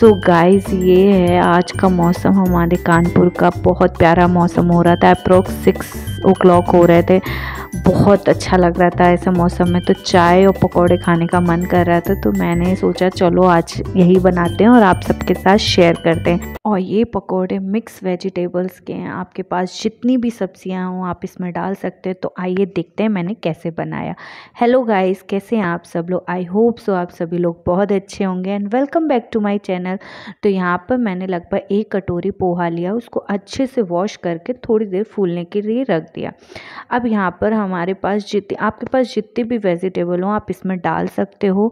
सो so guys ये है आज का मौसम हमारे कानपुर का बहुत प्यारा मौसम हो रहा था अप्रोक्स सिक्स ओ क्लॉक हो रहे थे बहुत अच्छा लग रहा था ऐसे मौसम में तो चाय और पकौड़े खाने का मन कर रहा था तो मैंने सोचा चलो आज यही बनाते हैं और आप सबके साथ शेयर करते हैं और ये पकौड़े मिक्स वेजिटेबल्स के हैं आपके पास जितनी भी सब्जियां हों आप इसमें डाल सकते हैं तो आइए देखते हैं मैंने कैसे बनाया हेलो गाइस कैसे हैं आप सब लोग आई होप सो आप सभी लोग बहुत अच्छे होंगे and welcome back to my channel तो यहाँ पर मैंने लगभग एक कटोरी पोहा लिया उसको अच्छे से वॉश करके थोड़ी देर फूलने के लिए रख रख दिया अब यहाँ पर हमारे पास जितने आपके पास जितने भी वेजिटेबल हों आप इसमें डाल सकते हो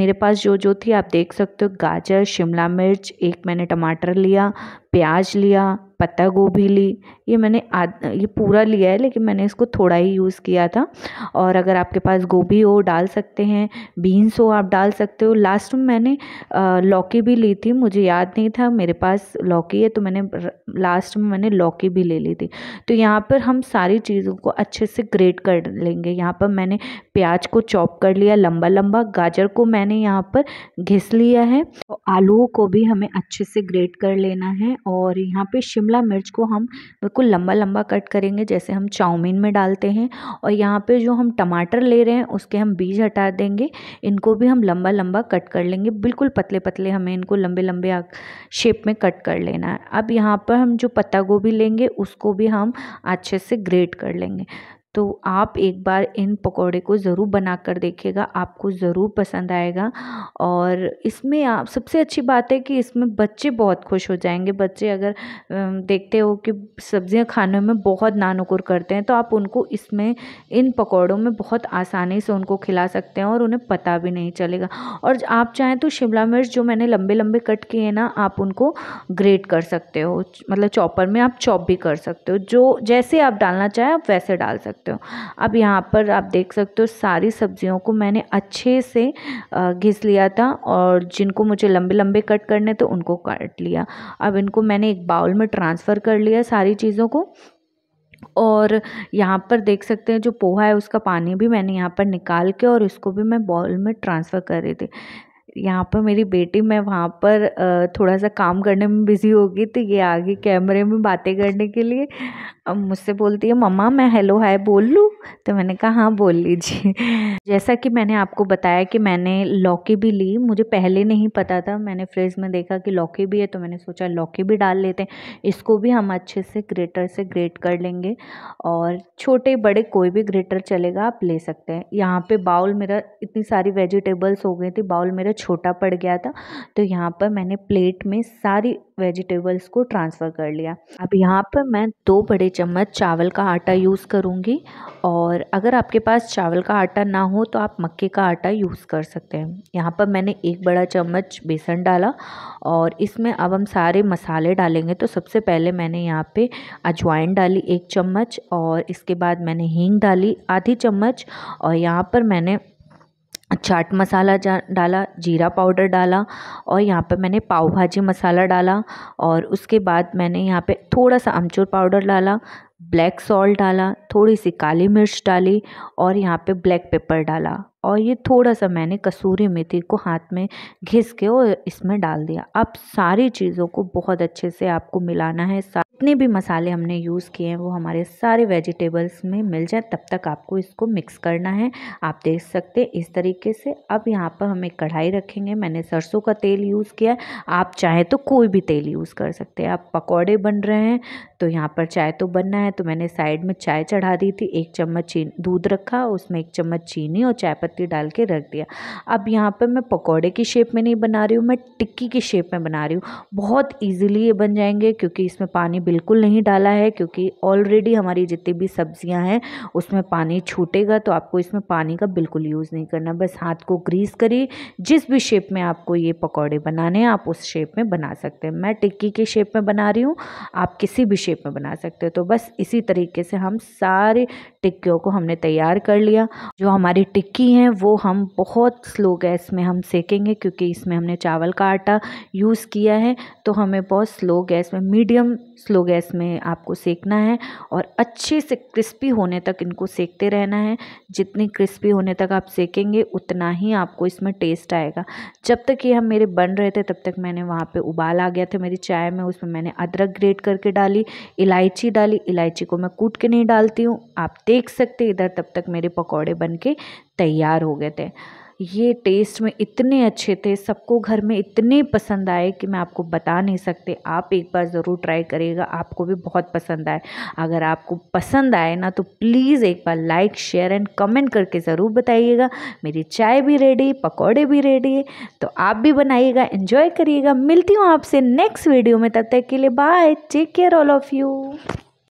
मेरे पास जो जो थी आप देख सकते हो गाजर शिमला मिर्च एक मैंने टमाटर लिया प्याज लिया पत्ता गोभी ली ये मैंने आद ये पूरा लिया है लेकिन मैंने इसको थोड़ा ही यूज़ किया था और अगर आपके पास गोभी हो डाल सकते हैं बीन्स हो आप डाल सकते हो लास्ट में मैंने लौकी भी ली थी मुझे याद नहीं था मेरे पास लौकी है तो मैंने लास्ट में मैंने लौकी भी ले ली थी तो यहाँ पर हम सारी चीज़ों को अच्छे से ग्रेट कर लेंगे यहाँ पर मैंने प्याज को चॉप कर लिया लंबा लंबा गाजर को मैंने यहाँ पर घिस लिया है तो आलूओं को भी हमें अच्छे से ग्रेट कर लेना है और यहाँ पे शिमला शिमला मिर्च को हम बिल्कुल लंबा लंबा कट करेंगे जैसे हम चाउमीन में डालते हैं और यहाँ पे जो हम टमाटर ले रहे हैं उसके हम बीज हटा देंगे इनको भी हम लंबा लंबा कट कर लेंगे बिल्कुल पतले पतले हमें इनको लंबे लंबे शेप में कट कर लेना है अब यहाँ पर हम जो पत्ता गोभी लेंगे उसको भी हम अच्छे से ग्रेट कर लेंगे तो आप एक बार इन पकौड़े को ज़रूर बना कर देखिएगा आपको ज़रूर पसंद आएगा और इसमें आप सबसे अच्छी बात है कि इसमें बच्चे बहुत खुश हो जाएंगे बच्चे अगर देखते हो कि सब्ज़ियाँ खाने में बहुत नानुकुर करते हैं तो आप उनको इसमें इन पकौड़ों में बहुत आसानी से उनको खिला सकते हैं और उन्हें पता भी नहीं चलेगा और आप चाहें तो शिमला मिर्च जो मैंने लंबे लंबे कट किए हैं ना आप उनको ग्रेट कर सकते हो मतलब चॉपर में आप चॉप भी कर सकते हो जो जैसे आप डालना चाहें आप वैसे डाल सकते सकते हो अब यहाँ पर आप देख सकते हो सारी सब्जियों को मैंने अच्छे से घिस लिया था और जिनको मुझे लंबे लंबे कट करने थे उनको काट लिया अब इनको मैंने एक बाउल में ट्रांसफ़र कर लिया सारी चीज़ों को और यहाँ पर देख सकते हैं जो पोहा है उसका पानी भी मैंने यहाँ पर निकाल के और इसको भी मैं बॉल में ट्रांसफ़र कर रही थी यहाँ पर मेरी बेटी मैं वहाँ पर थोड़ा सा काम करने में बिज़ी हो गई तो ये आ गई कैमरे में बातें करने के लिए अब मुझसे बोलती है मम्मा मैं हेलो हाय बोल लूँ तो मैंने कहा हाँ बोल लीजिए जैसा कि मैंने आपको बताया कि मैंने लौकी भी ली मुझे पहले नहीं पता था मैंने फ्रिज में देखा कि लौकी भी है तो मैंने सोचा लौकी भी डाल लेते हैं इसको भी हम अच्छे से ग्रेटर से ग्रेट कर लेंगे और छोटे बड़े कोई भी ग्रेटर चलेगा आप ले सकते हैं यहाँ पर बाउल मेरा इतनी सारी वेजिटेबल्स हो गई थी बाउल मेरा छोटा पड़ गया था तो यहाँ पर मैंने प्लेट में सारी वेजिटेबल्स को ट्रांसफ़र कर लिया अब यहाँ पर मैं दो बड़े चम्मच चावल का आटा यूज़ करूँगी और अगर आपके पास चावल का आटा ना हो तो आप मक्के का आटा यूज़ कर सकते हैं यहाँ पर मैंने एक बड़ा चम्मच बेसन डाला और इसमें अब हम सारे मसाले डालेंगे तो सबसे पहले मैंने यहाँ पे अजवाइन डाली एक चम्मच और इसके बाद मैंने हींग डाली आधी चम्मच और यहाँ पर मैंने चाट मसाला डाला जीरा पाउडर डाला और यहाँ पे मैंने पाव भाजी मसाला डाला और उसके बाद मैंने यहाँ पे थोड़ा सा अमचूर पाउडर डाला ब्लैक सॉल्ट डाला थोड़ी सी काली मिर्च डाली और यहाँ पे ब्लैक पेपर डाला और ये थोड़ा सा मैंने कसूरी मेथी को हाथ में घिस के और इसमें डाल दिया अब सारी चीज़ों को बहुत अच्छे से आपको मिलाना है जितने भी मसाले हमने यूज़ किए हैं वो हमारे सारे वेजिटेबल्स में मिल जाए तब तक आपको इसको मिक्स करना है आप देख सकते हैं इस तरीके से अब यहाँ पर हम एक कढ़ाई रखेंगे मैंने सरसों का तेल यूज़ किया आप चाहे तो कोई भी तेल यूज़ कर सकते हैं आप पकौड़े बन रहे हैं तो यहाँ पर चाय तो बनना है तो मैंने साइड में चाय चढ़ा दी थी एक चम्मच दूध रखा उसमें एक चम्मच चीनी और चाय पत्ती डाल के रख दिया अब यहाँ पर मैं पकौड़े की शेप में नहीं बना रही हूँ मैं टिक्की की शेप में बना रही हूँ बहुत ईजिली ये बन जाएंगे क्योंकि इसमें पानी बिल्कुल नहीं डाला है क्योंकि ऑलरेडी हमारी जितनी भी सब्जियाँ हैं उसमें पानी छूटेगा तो आपको इसमें पानी का बिल्कुल यूज़ नहीं करना बस हाथ को ग्रीस करिए जिस भी शेप में आपको ये पकौड़े बनाने हैं आप उस शेप में बना सकते हैं मैं टिक्की के शेप में बना रही हूँ आप किसी भी शेप में बना सकते हो तो बस इसी तरीके से हम सारे टिक्कियों को हमने तैयार कर लिया जो हमारी टिक्की हैं वो हम बहुत स्लो गैस में हम सेकेंगे क्योंकि इसमें हमने चावल का आटा यूज़ किया है तो हमें बहुत स्लो गैस में मीडियम स्लो गैस में आपको सेकना है और अच्छे से क्रिस्पी होने तक इनको सेकते रहना है जितनी क्रिस्पी होने तक आप सेकेंगे उतना ही आपको इसमें टेस्ट आएगा जब तक ये हम मेरे बन रहे थे तब तक मैंने वहाँ पर उबाल आ गया था मेरी चाय में उसमें मैंने अदरक ग्रेट करके डाली इलायची डाली इलायची को मैं कूट के नहीं डालती हूँ आप देख सकते इधर तब तक मेरे पकौड़े बन के तैयार हो गए थे ये टेस्ट में इतने अच्छे थे सबको घर में इतने पसंद आए कि मैं आपको बता नहीं सकते आप एक बार ज़रूर ट्राई करिएगा आपको भी बहुत पसंद आए अगर आपको पसंद आए ना तो प्लीज़ एक बार लाइक शेयर एंड कमेंट करके ज़रूर बताइएगा मेरी चाय भी रेडी पकौड़े भी रेडी है तो आप भी बनाइएगा इन्जॉय करिएगा मिलती हूँ आपसे नेक्स्ट वीडियो में तब तक के लिए bye take care all of you